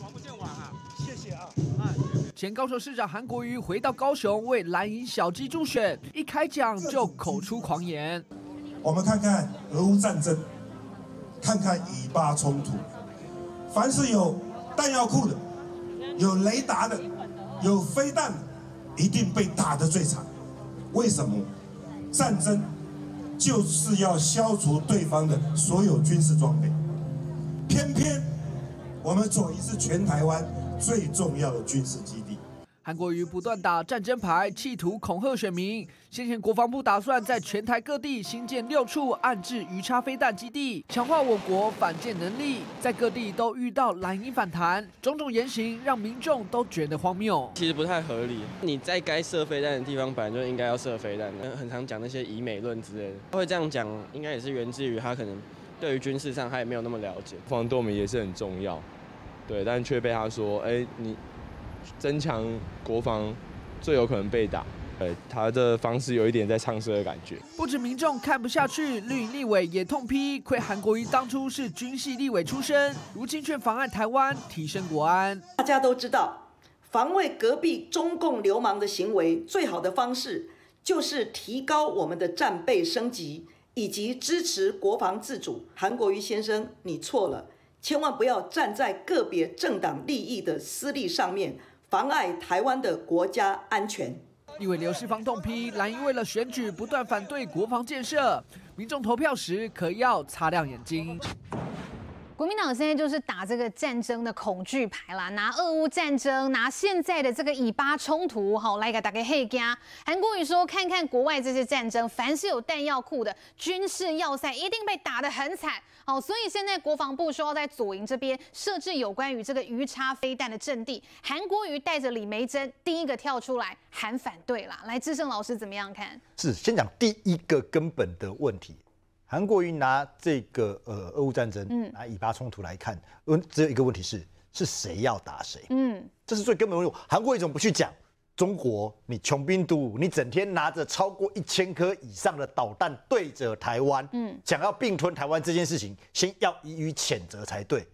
玩不见玩啊，谢谢啊！前高雄市长韩国瑜回到高雄为蓝营小鸡助选，一开讲就口出狂言。我们看看俄乌战争，看看以巴冲突，凡是有弹药库的、有雷达的、有飞弹的，一定被打得最惨。为什么？战争就是要消除对方的所有军事装备，偏偏。我们左营是全台湾最重要的军事基地。韩国瑜不断打战争牌，企图恐吓选民。先前国防部打算在全台各地新建六处暗置鱼叉飞弹基地，强化我国反舰能力，在各地都遇到蓝硬反弹。种种言行让民众都觉得荒谬，其实不太合理。你在该射飞弹的地方，本来就应该要射飞弹。很常讲那些以美论之类，他会这样讲，应该也是源自于他可能对于军事上他也没有那么了解。防我门也是很重要。对，但却被他说：“哎，你增强国防，最有可能被打。”哎，他的方式有一点在唱衰的感觉。不止民众看不下去，绿营立委也痛批，亏韩国瑜当初是军系立委出身，如今却妨碍台湾提升国安。大家都知道，防卫隔壁中共流氓的行为，最好的方式就是提高我们的战备升级，以及支持国防自主。韩国瑜先生，你错了。千万不要站在个别政党利益的私利上面，妨碍台湾的国家安全。因为刘世芳痛批蓝营为了选举不断反对国防建设，民众投票时可要擦亮眼睛。国民党现在就是打这个战争的恐惧牌啦，拿俄乌战争，拿现在的这个以巴冲突，好来给打家嘿，家。韩国瑜说，看看国外这些战争，凡是有弹药库的军事要塞，一定被打得很惨。好，所以现在国防部说要在左营这边设置有关于这个鱼叉飞弹的阵地。韩国瑜带着李梅珍第一个跳出来喊反对啦。来，智胜老师怎么样看？是先讲第一个根本的问题。韩国瑜拿这个呃俄乌战争，嗯，拿以巴冲突来看，问只有一个问题是：是谁要打谁？嗯，这是最根本问题。韩国为什么不去讲中国？你穷兵黩武，你整天拿着超过一千颗以上的导弹对着台湾，嗯，想要并吞台湾这件事情，先要予以谴责才对。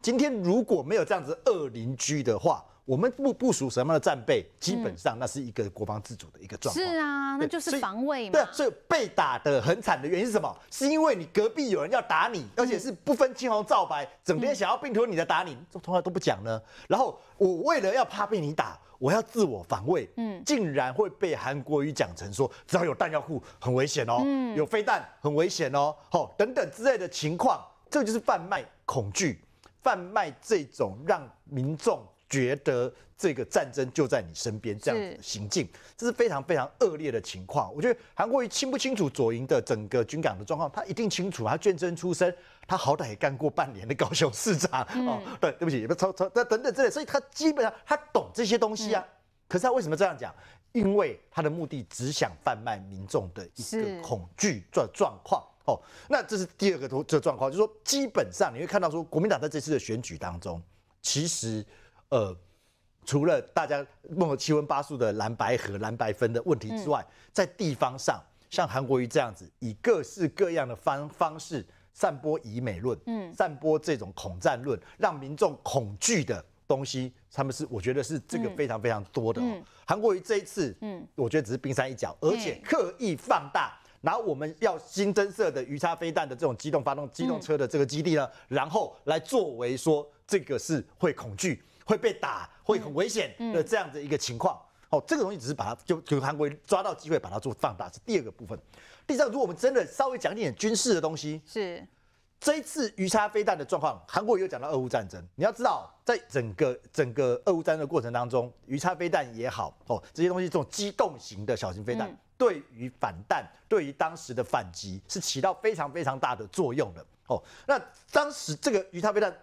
今天如果没有这样子恶邻居的话。我们不部署什么样的战备，基本上那是一个国防自主的一个状况。是啊，那就是防卫嘛。对，所以被打的很惨的原因是什么？是因为你隔壁有人要打你，而且是不分青红皂白，整天想要吞你的打你，这从来都不讲呢。然后我为了要怕被你打，我要自我防卫，嗯，竟然会被韩国语讲成说，只要有弹药库很危险哦，嗯，有飞弹很危险哦，好等等之类的情况，这就是贩卖恐惧，贩卖这种让民众。觉得这个战争就在你身边这样子的行径，这是非常非常恶劣的情况。我觉得韩国瑜清不清楚左营的整个军港的状况，他一定清楚。他卷人出身，他好歹也干过半年的高雄市长哦。对，对不起，也不操超，那等等之类，所以他基本上他懂这些东西啊。可是他为什么这样讲？因为他的目的只想贩卖民众的一个恐惧状状况哦。那这是第二个多这状况，就是说基本上你会看到说国民党在这次的选举当中，其实。呃，除了大家弄七荤八素的蓝白和蓝白分的问题之外，在地方上，像韩国瑜这样子，以各式各样的方方式散播以美论，嗯，散播这种恐战论，让民众恐惧的东西，他们是我觉得是这个非常非常多的。韩国瑜这一次，嗯，我觉得只是冰山一角，而且刻意放大，拿我们要新增设的鱼叉飞弹的这种机动发动机动车的这个基地呢，然后来作为说这个是会恐惧。会被打，会很危险的这样的一个情况。哦，这个东西只是把它就就韩国抓到机会把它做放大，是第二个部分。第三，如果我们真的稍微讲一点军事的东西，是这一次鱼叉飞弹的状况，韩国也有讲到俄乌战争。你要知道，在整个整个俄乌战争过程当中，鱼叉飞弹也好，哦，这些东西这种机动型的小型飞弹，对于反弹，对于当时的反击是起到非常非常大的作用的。哦，那当时这个鱼叉飞弹。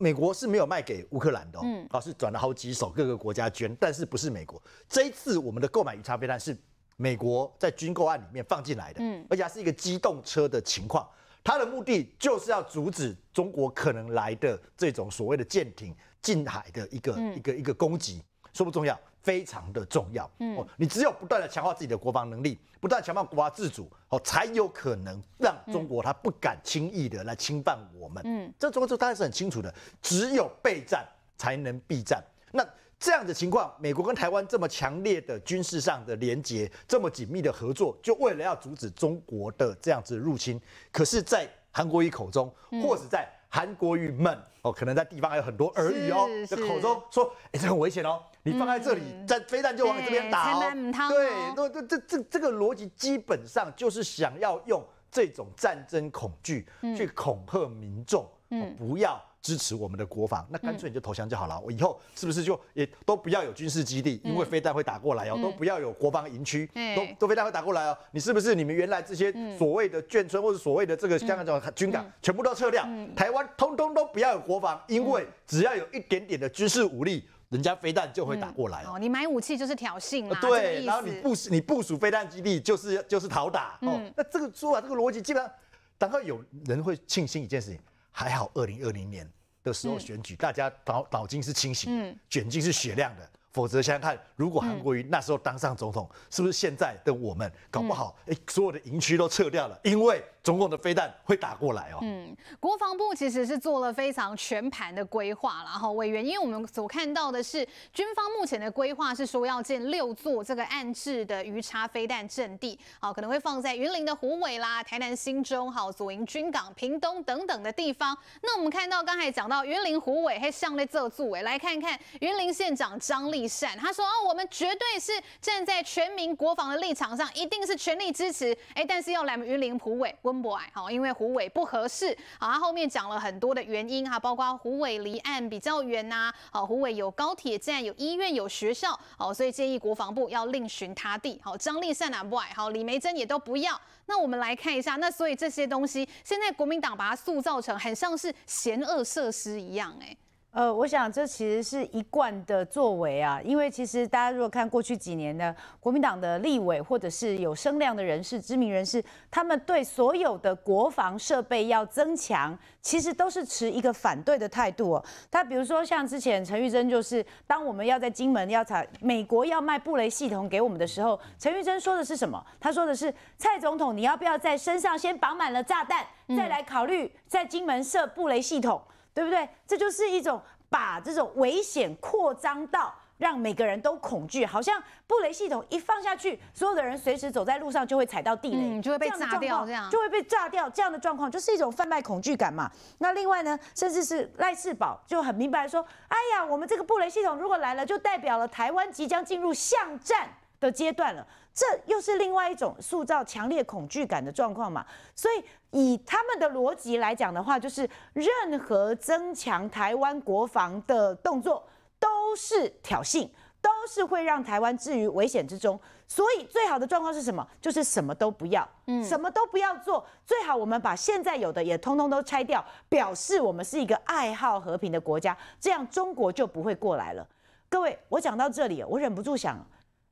美国是没有卖给乌克兰的，嗯，啊，是转了好几手各个国家捐，但是不是美国。这一次我们的购买鱼叉飞弹是美国在军购案里面放进来的，嗯，而且是一个机动车的情况，它的目的就是要阻止中国可能来的这种所谓的舰艇近海的一个一个一个攻击。重不重要？非常的重要。嗯，你只有不断的强化自己的国防能力，不断强化国家自主，哦，才有可能让中国他不敢轻易的来侵犯我们。嗯，这中国这大家是很清楚的，只有备战才能避战。那这样的情况，美国跟台湾这么强烈的军事上的连结，这么紧密的合作，就为了要阻止中国的这样子入侵。可是，在韩国语口中，或者在韩国语们，哦，可能在地方还有很多耳语哦的口中说，哎，这很危险哦。你放在这里，战飞弹就往你这边打哦。对，那这这这这个逻辑基本上就是想要用这种战争恐惧去恐吓民众，不要支持我们的国防。那干脆你就投降就好了。我以后是不是就也都不要有军事基地，因为飞弹会打过来哦，都不要有国防营区，都都飞弹会打过来哦。你是不是你们原来这些所谓的眷村或者所谓的这个港那种军港，全部都撤掉？台湾通通都不要有国防，因为只要有一点点的军事武力。人家飞弹就会打过来哦！你买武器就是挑衅嘛？对，然后你署你部署飞弹基地就是就是讨打哦。那这个说啊，这个逻辑本上，然后有人会庆幸一件事情，还好二零二零年的时候选举，大家脑脑筋是清醒，嗯，眼是雪亮的，否则想想看，如果韩国瑜那时候当上总统，是不是现在的我们搞不好哎，所有的营区都撤掉了，因为。中共的飞弹会打过来哦。嗯，国防部其实是做了非常全盘的规划，然后委员，因为我们所看到的是军方目前的规划是说要建六座这个暗置的鱼叉飞弹阵地，好，可能会放在云林的虎尾啦、台南新中、好左营军港、屏东等等的地方。那我们看到刚才讲到云林虎尾，还上内这则作，哎，来看看云林县长张立善，他说哦，我们绝对是站在全民国防的立场上，一定是全力支持，哎，但是要来云林虎尾。温不爱，好，因为胡伟不合适，好，他后面讲了很多的原因哈，包括胡伟离岸比较远呐，好，胡伟有高铁站、有医院、有学校，好，所以建议国防部要另寻他地，好，张立善也不爱，好，李梅珍也都不要，那我们来看一下，那所以这些东西现在国民党把它塑造成很像是邪恶设施一样，哎。呃，我想这其实是一贯的作为啊，因为其实大家如果看过去几年呢，国民党的立委或者是有声量的人士、知名人士，他们对所有的国防设备要增强，其实都是持一个反对的态度哦。他比如说像之前陈玉珍，就是当我们要在金门要采美国要卖布雷系统给我们的时候，陈玉珍说的是什么？他说的是：“蔡总统，你要不要在身上先绑满了炸弹，再来考虑在金门设布雷系统？”对不对？这就是一种把这种危险扩张到让每个人都恐惧，好像布雷系统一放下去，所有的人随时走在路上就会踩到地雷，就会被炸掉，这样就会被炸掉。这样的状况就是一种贩卖恐惧感嘛。那另外呢，甚至是赖世宝就很明白说：“哎呀，我们这个布雷系统如果来了，就代表了台湾即将进入巷战。”的阶段了，这又是另外一种塑造强烈恐惧感的状况嘛？所以以他们的逻辑来讲的话，就是任何增强台湾国防的动作都是挑衅，都是会让台湾置于危险之中。所以最好的状况是什么？就是什么都不要，嗯，什么都不要做，最好我们把现在有的也通通都拆掉，表示我们是一个爱好和平的国家，这样中国就不会过来了。各位，我讲到这里，我忍不住想。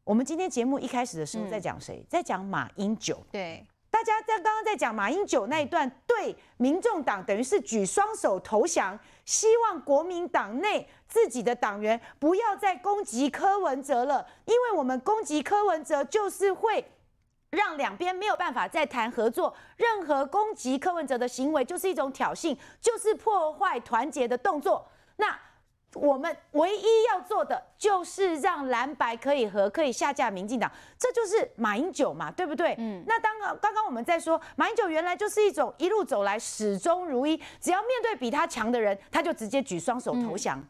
我们今天节目一开始的时候在讲谁？在讲马英九。对，大家在刚刚在讲马英九那一段，对民众党等于是举双手投降，希望国民党内自己的党员不要再攻击柯文哲了，因为我们攻击柯文哲就是会让两边没有办法再谈合作，任何攻击柯文哲的行为就是一种挑衅，就是破坏团结的动作。那。我们唯一要做的就是让蓝白可以和，可以下架民进党，这就是马英九嘛，对不对？嗯。那刚刚刚刚我们在说，马英九原来就是一种一路走来始终如一，只要面对比他强的人，他就直接举双手投降。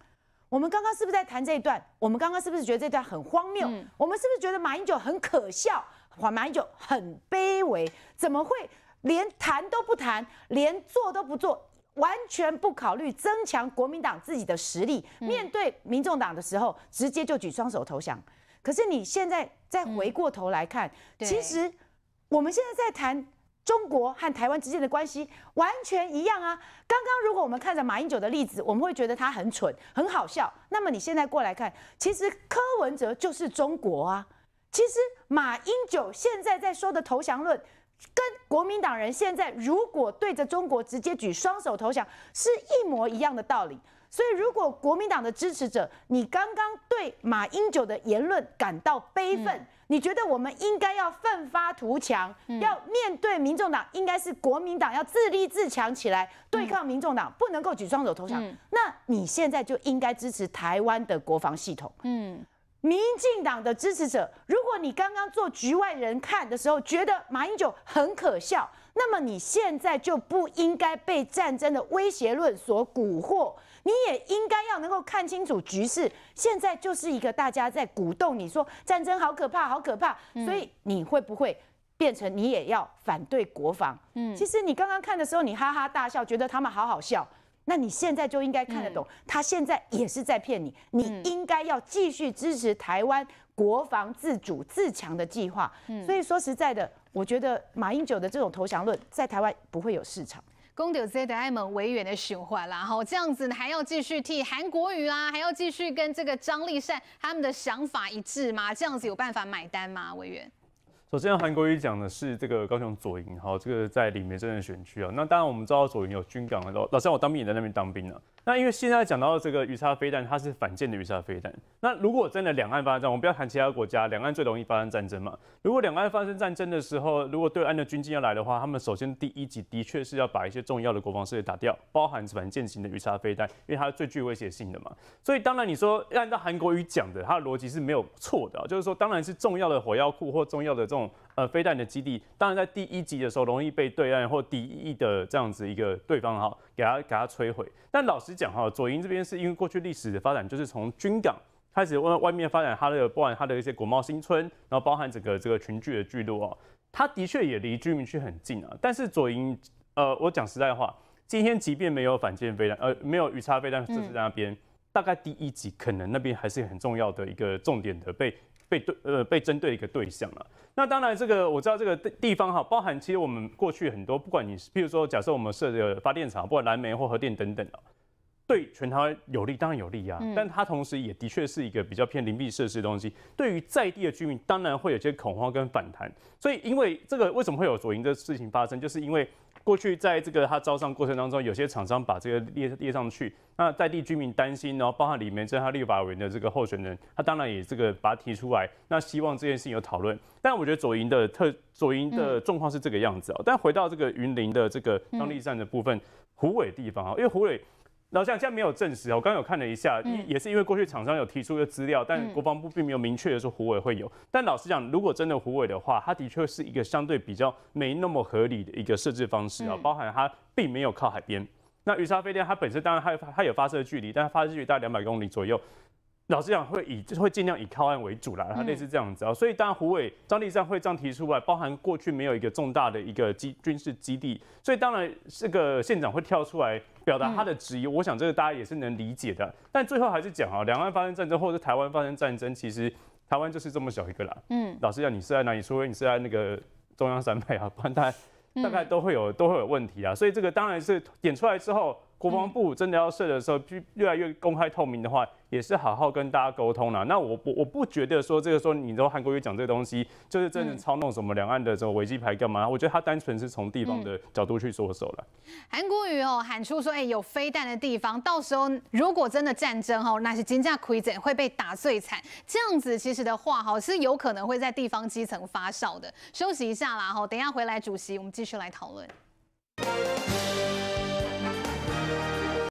我们刚刚是不是在谈这一段？我们刚刚是不是觉得这段很荒谬？我们是不是觉得马英九很可笑？马英九很卑微，怎么会连谈都不谈，连做都不做？完全不考虑增强国民党自己的实力，面对民众党的时候，直接就举双手投降。可是你现在再回过头来看，其实我们现在在谈中国和台湾之间的关系，完全一样啊。刚刚如果我们看着马英九的例子，我们会觉得他很蠢、很好笑。那么你现在过来看，其实柯文哲就是中国啊。其实马英九现在在说的投降论。跟国民党人现在如果对着中国直接举双手投降，是一模一样的道理。所以，如果国民党的支持者，你刚刚对马英九的言论感到悲愤，你觉得我们应该要奋发图强，要面对民众党，应该是国民党要自立自强起来，对抗民众党，不能够举双手投降。那你现在就应该支持台湾的国防系统。嗯。民进党的支持者，如果你刚刚做局外人看的时候，觉得马英九很可笑，那么你现在就不应该被战争的威胁论所蛊惑。你也应该要能够看清楚局势，现在就是一个大家在鼓动你说战争好可怕，好可怕，所以你会不会变成你也要反对国防？嗯，其实你刚刚看的时候，你哈哈大笑，觉得他们好好笑。那你现在就应该看得懂，他现在也是在骗你，你应该要继续支持台湾国防自主自强的计划。所以说实在的，我觉得马英九的这种投降论在台湾不会有市场。公投 Z 的爱梦，委员的循环啦，好，这样子还要继续替韩国瑜啊，还要继续跟这个张立善他们的想法一致吗？这样子有办法买单吗，委员？首先，韩国瑜讲的是这个高雄左营，好，这个在里面真的选区啊。那当然，我们知道左营有军港，老老师，我当兵也在那边当兵了。那因为现在讲到这个鱼叉飞弹，它是反舰的鱼叉飞弹。那如果真的两岸发生，我们不要谈其他国家，两岸最容易发生战争嘛。如果两岸发生战争的时候，如果对岸的军舰要来的话，他们首先第一级的确是要把一些重要的国防设备打掉，包含反舰型的鱼叉飞弹，因为它最具威胁性的嘛。所以当然你说按照韩国瑜讲的，它的逻辑是没有错的，就是说当然是重要的火药库或重要的这种。呃，飞弹的基地当然在第一集的时候容易被对岸或敌意的这样子一个对方哈，给他给他摧毁。但老实讲哈，左营这边是因为过去历史的发展，就是从军港开始外外面发展，它的包含它的一些国贸新村，然后包含整个这个群聚的聚落哦，它的确也离居民区很近啊。但是左营，呃，我讲实在话，今天即便没有反舰飞弹，呃，没有鱼叉飞弹，就是在那边，大概第一集可能那边还是很重要的一个重点的被。被对呃被针对一个对象了，那当然这个我知道这个地方哈，包含其实我们过去很多，不管你譬如说，假设我们设的发电厂，不管蓝煤或核电等等的，对全台湾有利，当然有利啊，但它同时也的确是一个比较偏灵璧设施的东西，对于在地的居民，当然会有些恐慌跟反弹，所以因为这个为什么会有左营的事情发生，就是因为。过去在这个他招商过程当中，有些厂商把这个列列上去，那在地居民担心，然后包括里面在他立法委员的这个候选人，他当然也这个把它提出来，那希望这件事情有讨论。但我觉得左营的特 左营的状况是这个样子啊。但回到这个云林的这个当地站的部分，虎尾地方啊，因为虎尾。老实讲，现在没有证实哦。我刚刚有看了一下，也是因为过去厂商有提出的资料，但国防部并没有明确的说虎尾会有。但老实讲，如果真的虎尾的话，它的确是一个相对比较没那么合理的一个设置方式啊，包含它并没有靠海边。那鱼叉飞弹它本身当然它它有发射距离，但发射距离大概两百公里左右。老实讲，会以会尽量以靠岸为主啦，它类似这样子啊。所以当然，胡伟张立章会这样提出来，包含过去没有一个重大的一个基军事基地，所以当然这个县长会跳出来表达他的质疑。我想这个大家也是能理解的。但最后还是讲啊，两岸发生战争或者台湾发生战争，其实台湾就是这么小一个啦。嗯，老实讲，你是在哪里？除非你是在那个中央山脉啊，不然大大概都会有都会有问题啊。所以这个当然是点出来之后，国防部真的要设的时候，越来越公开透明的话。也是好好跟大家沟通啦。那我我我不觉得说这个说你你道韩国瑜讲这个东西，就是真的操弄什么两岸的这种危机牌干嘛？我觉得他单纯是从地方的角度去说手了。韩国瑜哦喊出说，哎，有飞弹的地方，到时候如果真的战争哦，那是金价亏损会被打最惨。这样子其实的话，哦是有可能会在地方基层发酵的。休息一下啦，哈，等一下回来，主席，我们继续来讨论。